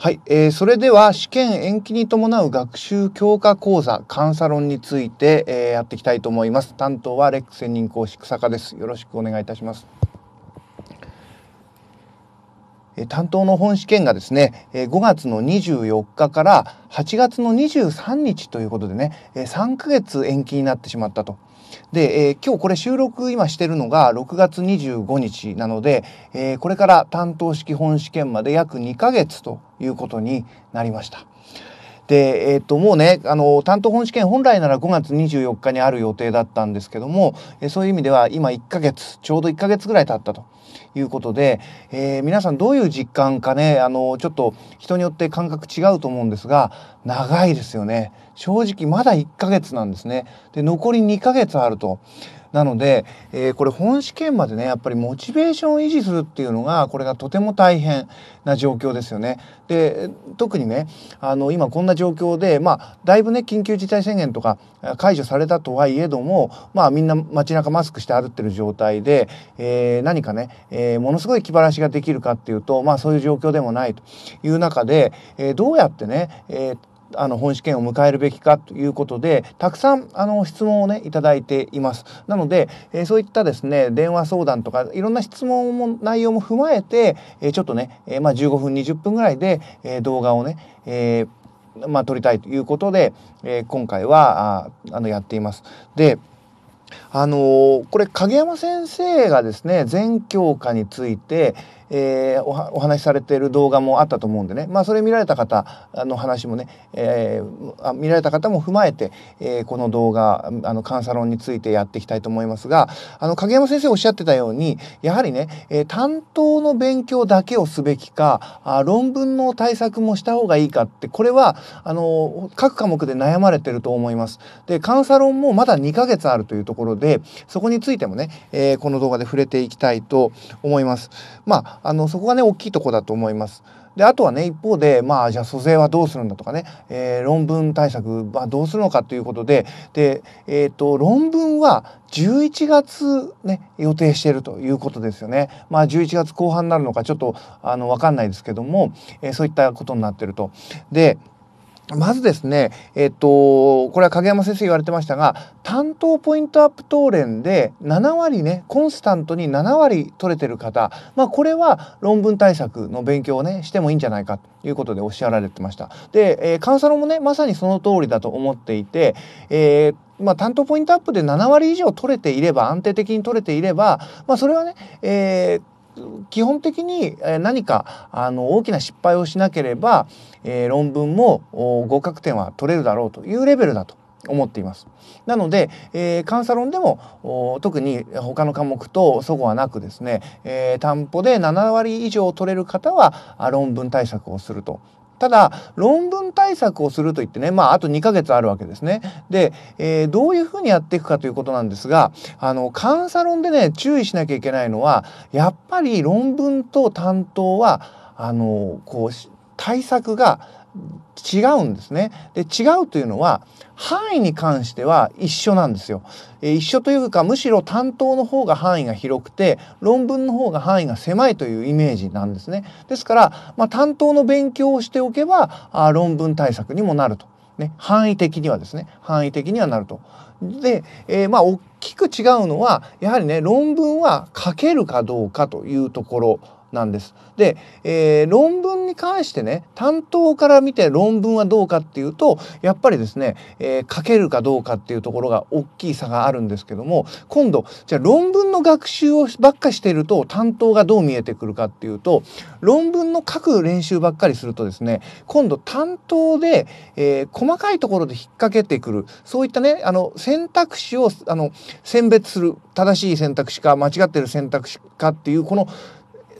はい、えー、それでは試験延期に伴う学習強化講座監査論について、えー、やっていきたいと思います。担当はレック専任講師草加です。よろしくお願いいたします。え担当の本試験がですね、えー、5月の24日から8月の23日ということでね、えー、3ヶ月延期になってしまったとで、えー、今日これ収録今してるのが6月25日なので、えー、これから担当式本試験まで約2ヶ月ということになりました。で、えっ、ー、と、もうね、あの、担当本試験本来なら5月24日にある予定だったんですけども、えそういう意味では今1ヶ月、ちょうど1ヶ月ぐらい経ったと。いうことで、えー、皆さんどういう実感かね、あの、ちょっと人によって感覚違うと思うんですが、長いですよね。正直まだ1ヶ月なんですね。で、残り2ヶ月あると。なので、えー、これ本試験までねやっぱりモチベーションを維持するっていうのがこれがとても大変な状況ですよね。で特にねあの今こんな状況でまあだいぶね緊急事態宣言とか解除されたとはいえどもまあみんな街中マスクして歩ってる状態で、えー、何かね、えー、ものすごい気晴らしができるかっていうとまあそういう状況でもないという中で、えー、どうやってね、えー、あの本試験を迎えるべきかということでたくさんあの質問をねいただいていますなので、えー、そういったですね電話相談とかいろんな質問も内容も踏まえて、えー、ちょっとね、えー、まあ、15分20分ぐらいで、え動画をね、えまあ、撮りたいということで、え今回はああのやっています。であのこれ影山先生がですね全教科について、えー、お話しされている動画もあったと思うんでね、まあ、それ見られた方の話もね、えー、見られた方も踏まえて、えー、この動画あの監査論についてやっていきたいと思いますがあの影山先生おっしゃってたようにやはりね、えー、担当の勉強だけをすべきかあ論文の対策もした方がいいかってこれはあの各科目で悩まれてると思います。で監査論もまだ2ヶ月あるというところでそこについてもね、えー、この動画で触れていきたいと思います。まああのそこがね大きいとこだと思います。であとはね一方でまあじゃあ租税はどうするんだとかね、えー、論文対策はどうするのかということでで、えーと、と論文は11月、ね、予定しているということですよね。まあ11月後半になるのかちょっとあの分かんないですけども、えー、そういったことになってると。でまずですね、えっと、これは影山先生言われてましたが、担当ポイントアップ当連で7割ね、コンスタントに7割取れてる方、まあこれは論文対策の勉強をね、してもいいんじゃないかということでおっしゃられてました。で、えー、カンサロもね、まさにその通りだと思っていて、えーまあ、担当ポイントアップで7割以上取れていれば安定的に取れていれば、まあ、それはね、えー、基本的に何かあの大きな失敗をしなければ、えー、論文も合格点は取れるだろうというレベルだと思っています。なので、えー、監査論でも特に他の科目と齟齬はなくですね、えー、担保で7割以上取れる方は論文対策をするとただ論文対策をするといってねまああと2ヶ月あるわけですね。で、えー、どういうふうにやっていくかということなんですがあの監査論でね注意しなきゃいけないのはやっぱり論文と担当はあのこう対策が違うんですね。で違うというのは範囲に関しては一緒なんですよ。え一緒というかむしろ担当の方が範囲が広くて論文の方が範囲が狭いというイメージなんですね。ですから、まあ、担当の勉強をしておけばあ論文対策にもなると。ね、範囲的にはですね範囲的にはなると。で、えー、まあ大きく違うのはやはりね論文は書けるかどうかというところなんです。で、えー、論文に関してね担当から見て論文はどうかっていうとやっぱりですね、えー、書けるかどうかっていうところが大きい差があるんですけども今度じゃあ論文の学習をばっかしていると担当がどう見えてくるかっていうと論文の書く練習ばっかりするとですね今度担当で、えー、細かいところで引っ掛けてくるそういったねあの選択肢をあの選別する正しい選択肢か間違ってる選択肢かっていうこの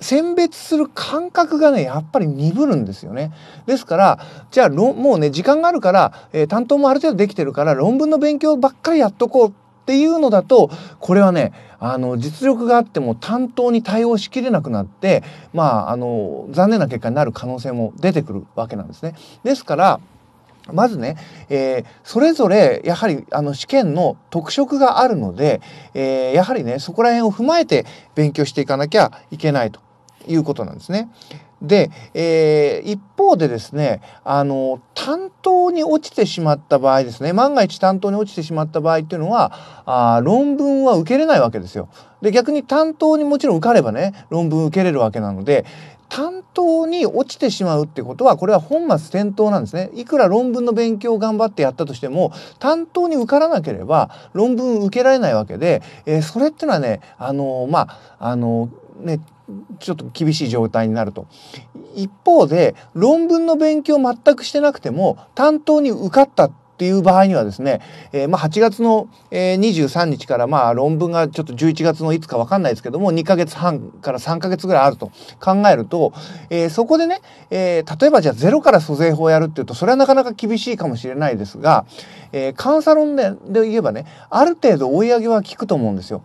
選別する感覚がねやっぱり鈍るんですよね。ですからじゃあもうね時間があるから、えー、担当もある程度できてるから論文の勉強ばっかりやっとこうっていうのだとこれはねあの実力があっても担当に対応しきれなくなってまああの残念な結果になる可能性も出てくるわけなんですね。ですからまずね、えー、それぞれやはりあの試験の特色があるので、えー、やはりねそこら辺を踏まえて勉強していかなきゃいけないということなんですね。で、えー、一方でですねあの担当に落ちてしまった場合ですね万が一担当に落ちてしまった場合っていうのはあ論文は受けれないわけですよ。で逆に担当にもちろん受かればね論文受けれるわけなので担当に落ちてしまうってことはこれは本末転倒なんですねいくら論文の勉強を頑張ってやったとしても担当に受からなければ論文受けられないわけで、えー、それっていうのはねあのまああのね、ちょっと厳しい状態になると。一方で論文の勉強を全くしてなくても担当に受かったっていう場合にはですね、えー、まあ8月の、えー、23日からまあ論文がちょっと11月のいつか分かんないですけども2ヶ月半から3ヶ月ぐらいあると考えると、えー、そこでね、えー、例えばじゃあゼロから租税法をやるっていうとそれはなかなか厳しいかもしれないですが、えー、監査論でで言えばねある程度追い上げは効くと思うんですよ。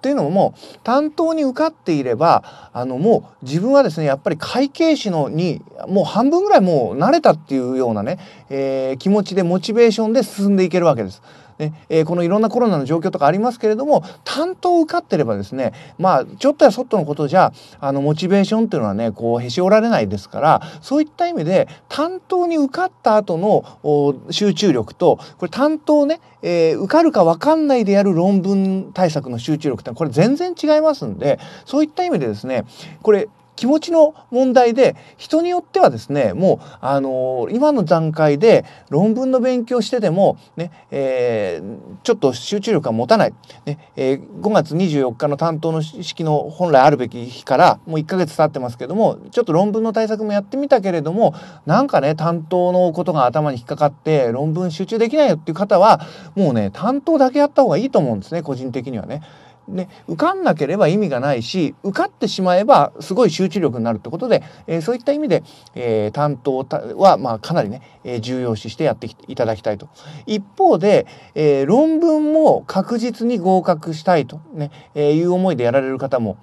というのももう担当に受かっていればあのもう自分はですねやっぱり会計士のにもう半分ぐらいもう慣れたっていうようなねえー、気持ちでモチベーションで進んでいけるわけです。ねえー、このいろんなコロナの状況とかありますけれども担当受かってればですねまあちょっとやそっとのことじゃあのモチベーションっていうのはねこうへし折られないですからそういった意味で担当に受かった後の集中力とこれ担当ね、えー、受かるか分かんないでやる論文対策の集中力ってこれ全然違いますんでそういった意味でですねこれ気持ちの問題で人によってはですねもうあのー、今の段階で論文の勉強してでもね、えー、ちょっと集中力が持たない、ねえー、5月24日の担当の式の本来あるべき日からもう1ヶ月経ってますけどもちょっと論文の対策もやってみたけれどもなんかね担当のことが頭に引っかかって論文集中できないよっていう方はもうね担当だけやった方がいいと思うんですね個人的にはね。ね、受かんなければ意味がないし受かってしまえばすごい集中力になるってことで、えー、そういった意味で、えー、担当は、まあ、かなりね、えー、重要視してやっていただきたいと一方で、え論文も確実に合格したいとね、ねえいう思いでやられる方も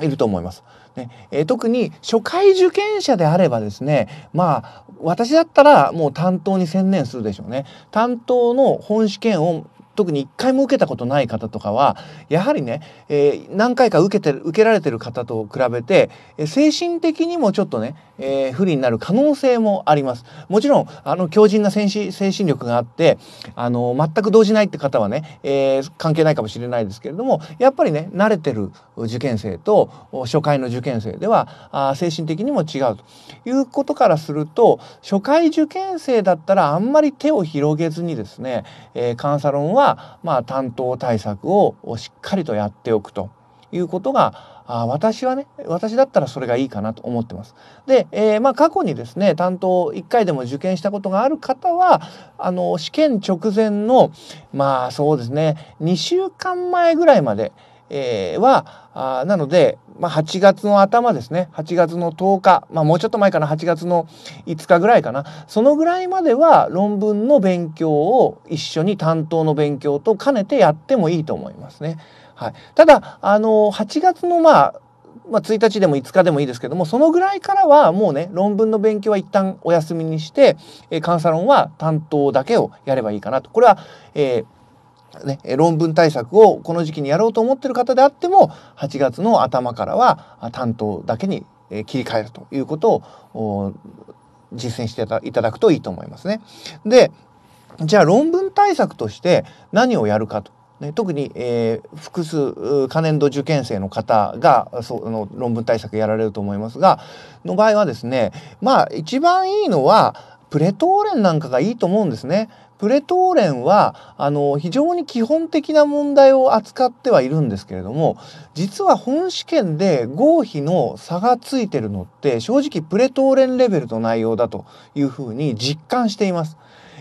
いると思います。ねえー、特に初回受験者であればですねまあ私だったらもう担当に専念するでしょうね。担当の本試験を特に1回も受けたことない方とかはやはりね、えー、何回か受けて受けられてる方と比べて、え精神的にもちょっとね、えー、不利になる可能性もあります。もちろんあの強靭な精神精神力があってあの全く動じないって方はね、えー、関係ないかもしれないですけれどもやっぱりね慣れてる受験生と初回の受験生ではあ精神的にも違うということからすると初回受験生だったらあんまり手を広げずにですね、えカ監査論はは、まあ、担当対策をしっかりとやっておくということがあ私はね私だったらそれがいいかなと思ってます。で、えー、まあ、過去にですね担当1回でも受験したことがある方はあの試験直前のまあそうですね2週間前ぐらいまでえー、は、あなので、まあ、8月の頭ですね、8月の10日、まあ、もうちょっと前かな、8月の5日ぐらいかな、そのぐらいまでは論文の勉強を一緒に担当の勉強と兼ねてやってもいいと思いますね。はい、ただ、あの、8月のまあ、まあ、1日でも5日でもいいですけどもそのぐらいからはもうね論文の勉強は一旦お休みにして、えー、監査論は担当だけをやればいいかなとこれは、えー、ね、論文対策をこの時期にやろうと思ってる方であっても8月の頭からは担当だけに切り替えるということを実践していただくといいと思いますね。でじゃあ論文対策として何をやるかと。ね、特に、えー、複数可燃度受験生の方がその論文対策やられると思いますがの場合はですねまあ一番いいのはプレトーレンなんかがいいと思うんですね。プレトーレンはあの非常に基本的な問題を扱ってはいるんですけれども実は本試験で合否の差がついてるのって正直プレトーレンレベルの内容だというふうに実感しています。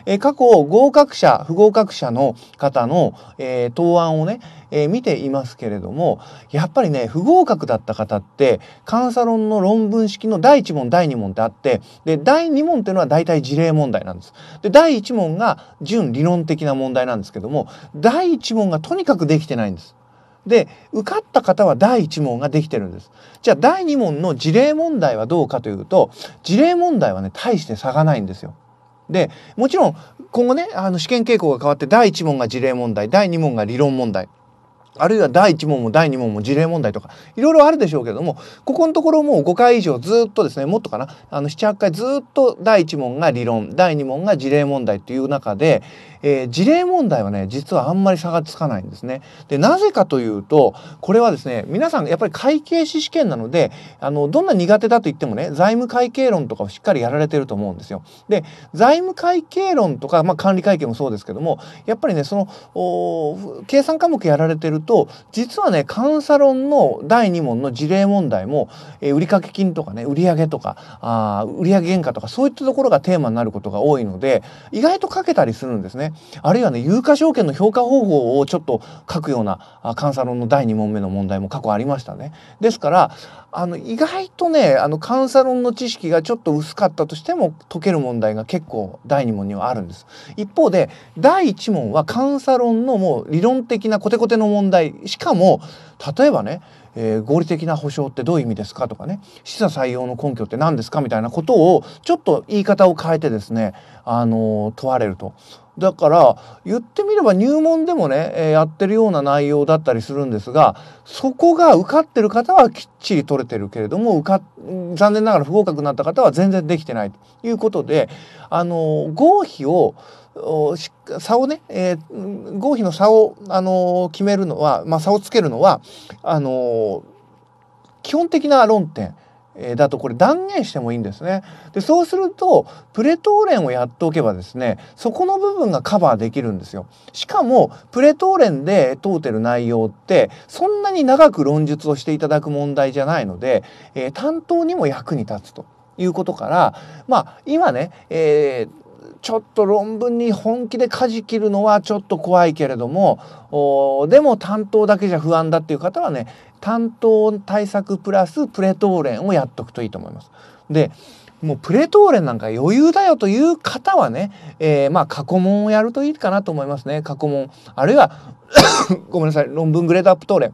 え過去合格者不合格者の方の、え答案をね、え見ていますけれどもやっぱりね不合格だった方って監査論の論文式の第1問第2問ってあってで第2問っていうのは大体事例問題なんです。で第1問が純理論的な問題なんですけども第1問がとにかくできてないんです。で受かった方は第1問ができてるんです。じゃあ第2問の事例問題はどうかというと事例問題はね大して差がないんですよ。でもちろん今後ねあの試験傾向が変わって第1問が事例問題第2問が理論問題あるいは第1問も第2問も事例問題とかいろいろあるでしょうけどもここのところもう5回以上ずっとですねもっとかな78回ずっと第1問が理論第2問が事例問題という中で、えー、事例問題はね実はあんまり差がつかないんですね。でなぜかというとこれはですね皆さんやっぱり会計士試験なのであのどんな苦手だと言ってもね財務会計論とかをしっかりやられてると思うんですよ。で財務会計論とか、まあ、管理会計もそうですけどもやっぱりねその計算科目やられてるると実はねカンサロンの第2問の事例問題も、えー、売掛金とかね売上とかあ売上原価とかそういったところがテーマになることが多いので意外と書けたりするんですね。あるいはね有価証券の評価方法をちょっと書くようなカンサロンの第2問目の問題も過去ありましたね。ですからあの意外とねあのカウンサロンの知識がちょっと薄かったとしても解ける問題が結構第2問にはあるんです一方で第1問はカウンサロンのもう理論的なコテコテの問題しかも例えばね、えー、合理的な保障ってどういう意味ですかとかね示唆採用の根拠って何ですかみたいなことをちょっと言い方を変えてですね、あのー、問われるとだから言ってみれば入門でもね、えやってるような内容だったりするんですがそこが受かってる方はきっちり取れてるけれども受か残念ながら不合格になった方は全然できてないということであの合否を差をね、えー、合否の差を、あの決めるのは、まあ、差をつけるのはあの基本的な論点だとこれ断言してもいいんですねでそうするとプレトーレンをやっておけばですねそこの部分がカバーできるんですよしかもプレトーレンで通ってる内容ってそんなに長く論述をしていただく問題じゃないので、えー、担当にも役に立つということからまあ今ね、えー、ちょっと論文に本気で舵切るのはちょっと怖いけれどもでも担当だけじゃ不安だっていう方はね担当対策プラスプレトーレンをやっとくといいと思います。でもうプレトーレンなんか余裕だよという方はね、えー、まあ過去問をやるといいかなと思いますね過去問あるいは ごめんなさい論文グレードアップトーレン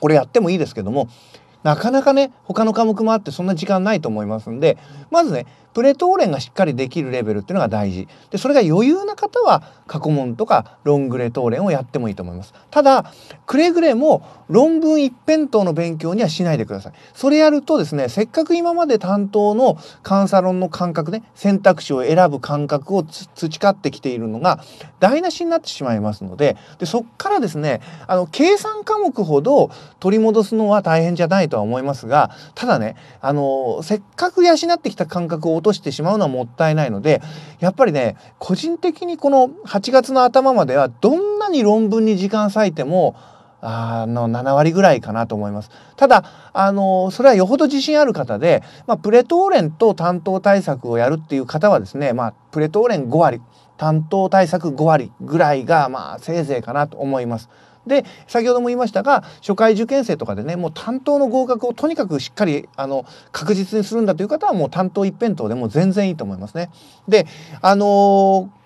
これやってもいいですけどもなかなかね他の科目もあってそんな時間ないと思いますんでまずねプレトーレンがしっかりできるレベルっていうのが大事でそれが余裕な方は過去問とかロングレトーレンをやってもいいと思いますただくれぐれも論文一辺倒の勉強にはしないでくださいそれやるとですねせっかく今まで担当の監査論の感覚ね選択肢を選ぶ感覚を培ってきているのが台無しになってしまいますのででそっからですねあの計算科目ほど取り戻すのは大変じゃないととは思いますがただねあのせっかく養ってきた感覚を落としてしまうのはもったいないのでやっぱりね個人的にこの8月の頭まではどんなに論文に時間割いてもあの7割ぐらいかなと思います。ただあのそれはよほど自信ある方で、まあ、プレトーレンと担当対策をやるっていう方はですね、まあ、プレトーレン5割担当対策5割ぐらいが、まあ、せいぜいかなと思います。で先ほども言いましたが初回受験生とかでねもう担当の合格をとにかくしっかりあの確実にするんだという方はもう担当一辺倒でも全然いいと思いますね。であのー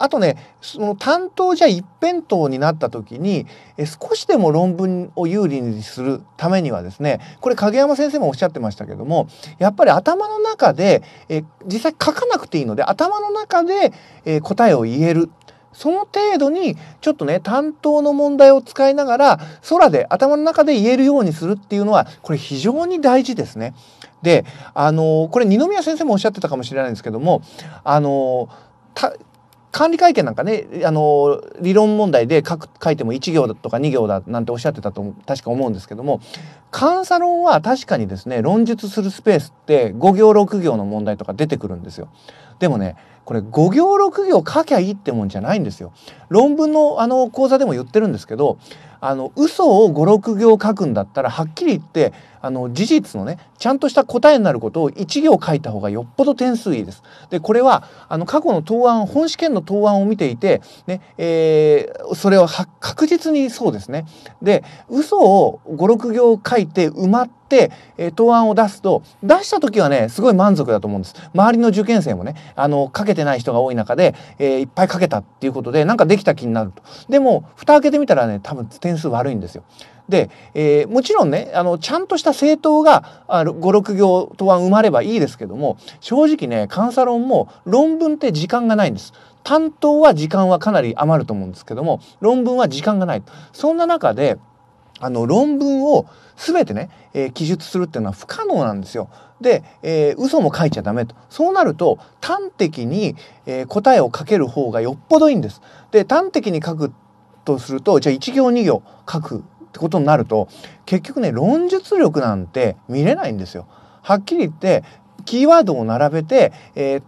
あとねその担当じゃ一辺倒になった時にえ少しでも論文を有利にするためにはですねこれ影山先生もおっしゃってましたけどもやっぱり頭の中でえ実際書かなくていいので頭の中でえ答えを言えるその程度にちょっとね担当の問題を使いながら空で頭の中で言えるようにするっていうのはこれ非常に大事ですね。であのこれ二宮先生もおっしゃってたかもしれないんですけどもあの管理会見なんかねあの理論問題で書く書いても1行だとか2行だなんておっしゃってたと確か思うんですけども監査論は確かにですね論述するスペースって5行6行の問題とか出てくるんですよ。でもねこれ5行6行書きゃいいってもんじゃないんですよ。論文のあの講座でも言ってるんですけどあの嘘を56行書くんだったらはっきり言ってあの事実のねちゃんとした答えになることを1行書いた方がよっぽど点数いいです。でこれはあの過去の答案本試験の答案を見ていて、ねえー、それはは確実にそうですね。で嘘を56行書いて埋まって、えー、答案を出すと出した時はねすごい満足だと思うんです。周りの受験生もねあの書けてない人が多い中で、えー、いっぱい書けたっていうことでなんかできた気になると。でも蓋開けてみたらね多分点数悪いんですよ。で、えー、もちろんねあのちゃんとした政党が56行答案埋まればいいですけども正直ね監査論も論文って時間がないんです。担当は時間はかなり余ると思うんですけども論文は時間がない。そんな中であの論文を全てね、えー、記述するっていうのは不可能なんですよ。で、えー、嘘も書いちゃダメとそうなると端的に、えー、答えを書ける方がよっぽどいいんです。で端的に書くっとするとじゃあ1行2行書くってことになると結局ね論述力なんて見れないんですよ。はっきり言ってキーワードを並べて、えー、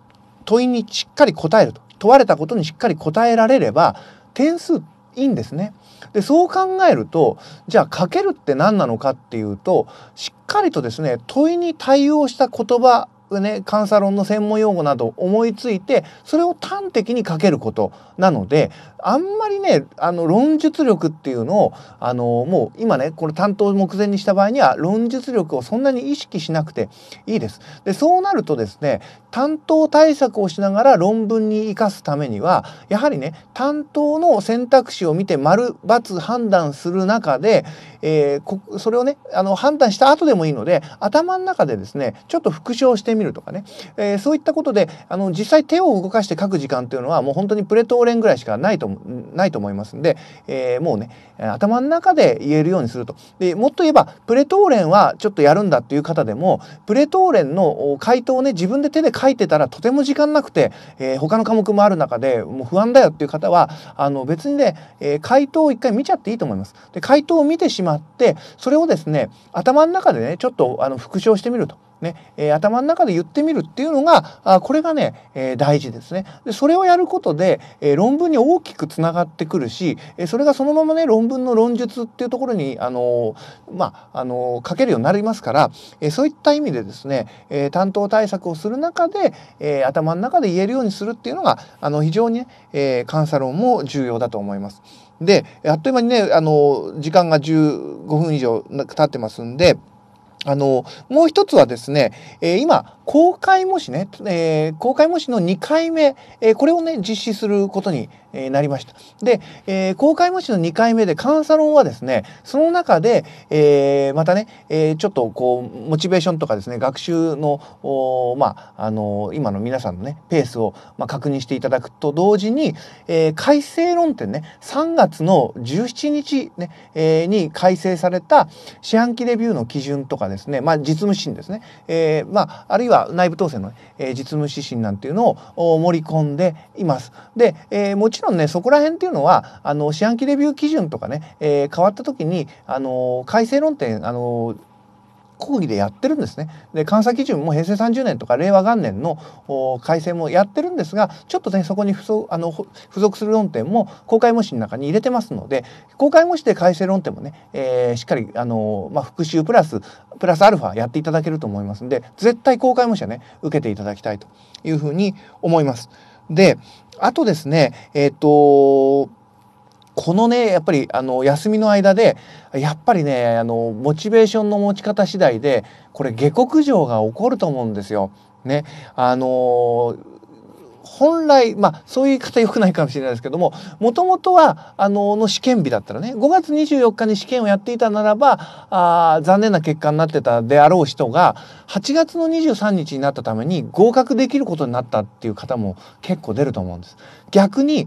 問いにしっかり答えると問われたことにしっかり答えられれば点数いいんですね。でそう考えるとじゃあ書けるって何なのかっていうとしっかりとですね問いに対応した言葉ね、監査論の専門用語など思いついてそれを端的に書けることなのであんまりねあの論述力っていうのをあのもう今ねこれ担当目前にした場合には論述力をそんなに意識しなくていいです。でそうなるとですね担当対策をしながら論文に生かすためにはやはりね担当の選択肢を見て丸×判断する中で、えー、それをねあの判断した後でもいいので頭の中でですねちょっと復唱してみみるとかね、えー、そういったことであの実際手を動かして書く時間というのはもう本当にプレトーレンぐらいしかないとないと思いますんで、えー、もうね頭の中で言えるようにするとでもっと言えばプレトーレンはちょっとやるんだっていう方でもプレトーレンの回答をね自分で手で書いてたらとても時間なくて、えー、他の科目もある中でもう不安だよっていう方はあの別にね、えー、回答を一回見ちゃっていいと思います。で回答を見てしまってそれをですね頭の中でねちょっとあの復唱してみると。ね、えー、頭の中で言ってみるっていうのが、あこれがね、えー、大事ですね。で、それをやることで、えー、論文に大きくつながってくるし、えそれがそのままね、論文の論述っていうところに、あのまあ、あの書けるようになりますから、えそういった意味でですね、え担当対策をする中で、え頭の中で言えるようにするっていうのが、あの、非常にね、え監査論も重要だと思います。で、あっという間にね、あの、時間が15分以上経ってますんで、あの、もう一つはですね、えー、今、公開模試ね、えー、公開模試の2回目、えー、これをね、実施することになりました。で、え公開模試の2回目で、監査論はですね、その中で、えまたね、えちょっとこう、モチベーションとかですね、学習の、まあ、あの今の皆さんのね、ペースを、ま確認していただくと同時に、え改正論点ね、3月の17日ね、えに改正された四半期レビューの基準とかですね、まあ、実務指針ですね、えーまあ、あるいは内部統制の、ね、えー、実務指針なんていうのを盛り込んでいます。で、えー、もちろんねそこら辺っていうのはあの四半期レビュー基準とかね、えー、変わった時にあの改正論点あの講義でやってるんですね。で監査基準も平成30年とか令和元年の改正もやってるんですがちょっとねそこに付属あの付属する論点も公開模試の中に入れてますので公開模試で改正論点もね、えー、しっかりあの、まあ、復習プラスプラスアルファやっていただけると思いますんで絶対公開模試はね受けていただきたいというふうに思います。であとですねえっ、ー、とこのねやっぱりあの休みの間でやっぱりねあのモチベーションの持ち方次第でこれ下克上が起こると思うんですよ。ね、あの本来、まあ、そういう言い方良くないかもしれないですけども、もともとは、あの、の試験日だったらね、5月24日に試験をやっていたならば、あ残念な結果になってたであろう人が、8月の23日になったために合格できることになったっていう方も結構出ると思うんです。逆に、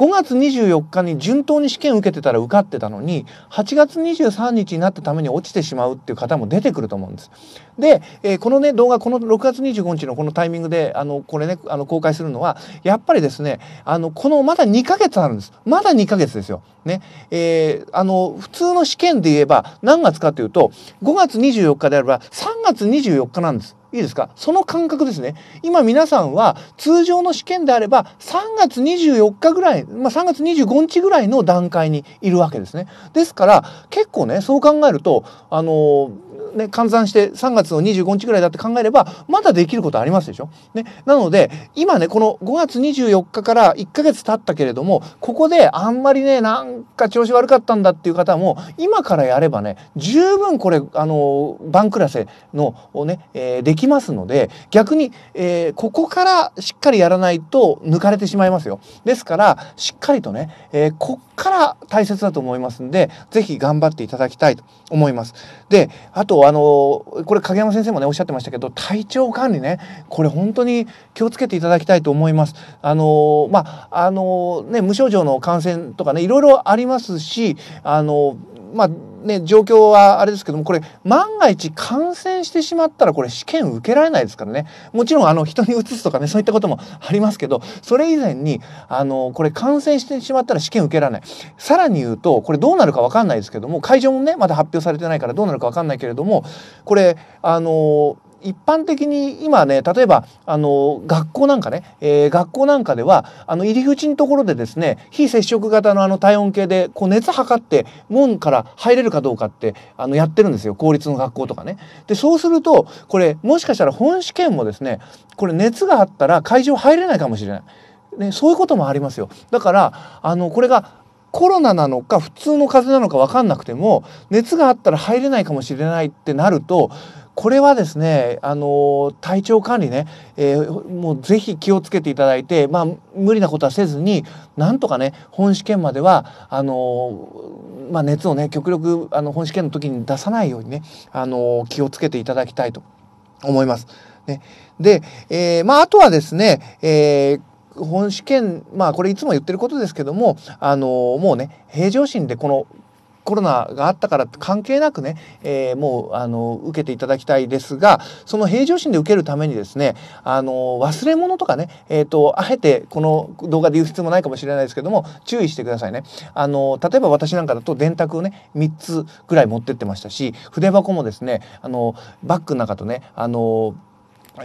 5月24日に順当に試験受けてたら受かってたのに8月23日になったために落ちてしまうっていう方も出てくると思うんです。で、えー、このね動画この6月25日のこのタイミングであのこれねあの公開するのはやっぱりですねあのこのまだ2ヶ月あるんですまだ2ヶ月ですよ。ねえー、あの普通の試験で言えば何月かというと5月24日であれば3月24日なんです。いいですかその感覚ですね。今皆さんは通常の試験であれば3月24日ぐらい、まあ、3月25日ぐらいの段階にいるわけですね。ですから結構ねそう考えるとあのーね、換算して3月の25日ぐらいだって考えれば、まだできることありますでしょ。ね、なので、今ね、この5月24日から1ヶ月経ったけれども、ここであんまりね、なんか調子悪かったんだっていう方も、今からやればね、十分これ、あの、番暮らせの、ね、えー、できますので、逆に、えー、ここからしっかりやらないと抜かれてしまいますよ。ですから、しっかりとね、えー、こっから大切だと思いますんで、是非頑張っていただきたいと思います。で、あとあのこれ影山先生もねおっしゃってましたけど体調管理ねこれ本当に気をつけていただきたいと思います。あのまああのね無症状の感染とかねいろいろありますしあのまあね、状況はあれですけども、これ、万が一感染してしまったら、これ試験受けられないですからね。もちろん、あの、人にうつすとかね、そういったこともありますけど、それ以前に、あの、これ感染してしまったら試験受けられない。さらに言うと、これどうなるかわかんないですけども、会場もね、まだ発表されてないからどうなるかわかんないけれども、これ、あの、一般的に今ね例えばあの学校なんかね、えー、学校なんかではあの入り口のところでですね非接触型のあの体温計でこう熱測って門から入れるかどうかってあのやってるんですよ公立の学校とかね。でそうするとこれもしかしたら本試験もですねこれ熱があったら会場入れないかもしれない。ね、そういうこともありますよだからあのこれがコロナなのか普通の風邪なのか分かんなくても熱があったら入れないかもしれないってなるとこれはですね、あの体調管理ね、えー、もうぜひ気をつけていただいて、まあ、無理なことはせずになんとかね本試験まではあの、まあ、熱をね極力あの本試験の時に出さないようにね、あの気をつけていただきたいと思います。ね、で、えー、まあ、あとはですね、えー本試験、まあこれいつも言ってることですけども、あのもうね、平常心でこのコロナがあったから関係なくね、えー、もうあの受けていただきたいですがその平常心で受けるためにですねあの忘れ物とかね、えーと、あえてこの動画で言う必要もないかもしれないですけども注意してくださいね。あの例えば私なんかだと電卓をね3つぐらい持ってってましたし筆箱もですねあのバッグの中とねあの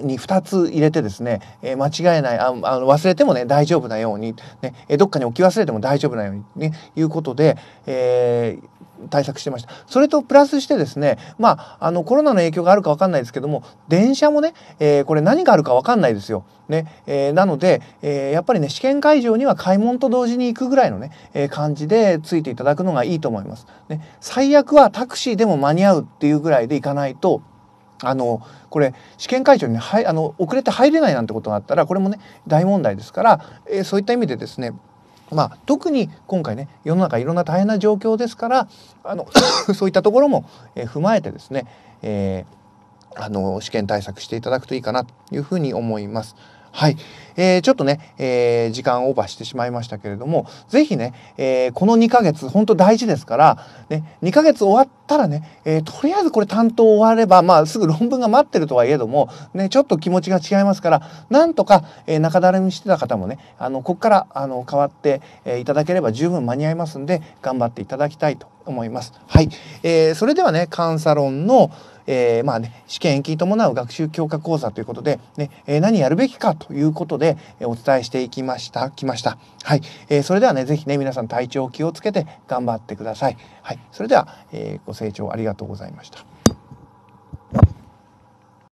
に2つ入れてですね、え間違えないああの忘れてもね大丈夫なように、ねえどっかに置き忘れても大丈夫なようにねいうことで、えー対策してましたそれとプラスしてですねまああのコロナの影響があるか分かんないですけども電車もね、えー、これ何があるか分かんないですよ。ねえー、なので、えー、やっぱりね試験会場には開門と同時に行くぐらいのね、え感じでついていただくのがいいと思います。ね、最悪はタクシーでも間に合うっていうぐらいで行かないとあのこれ試験会場に、ね、はいあの遅れて入れないなんてことがあったらこれもね大問題ですから、えー、そういった意味でですねまあ、特に今回ね世の中いろんな大変な状況ですからあの そういったところも、えー、踏まえてですね、えー、あの試験対策していただくといいかなというふうに思います。はい。えー、ちょっとね、えー、時間オーバーしてしまいましたけれども、是非ね、えー、この2ヶ月、本当大事ですから、ね、2ヶ月終わったらね、えとりあえずこれ担当終われば、まあ、すぐ論文が待ってるとはいえども、ね、ちょっと気持ちが違いますから、なんとか、え中だるみしてた方もね、あの、ここから、あの、変わって、えいただければ十分間に合いますんで、頑張っていただきたいと思います。はい。えそれではね、カンサロンの、えー、まあね、試験延期に伴う学習強化講座ということでね、ねえー、何やるべきかということで、えお伝えしていきました、きました。はい。えー、それではね、ぜひね、皆さん体調を気をつけて頑張ってください。はい。それでは、えご清聴ありがとうございました。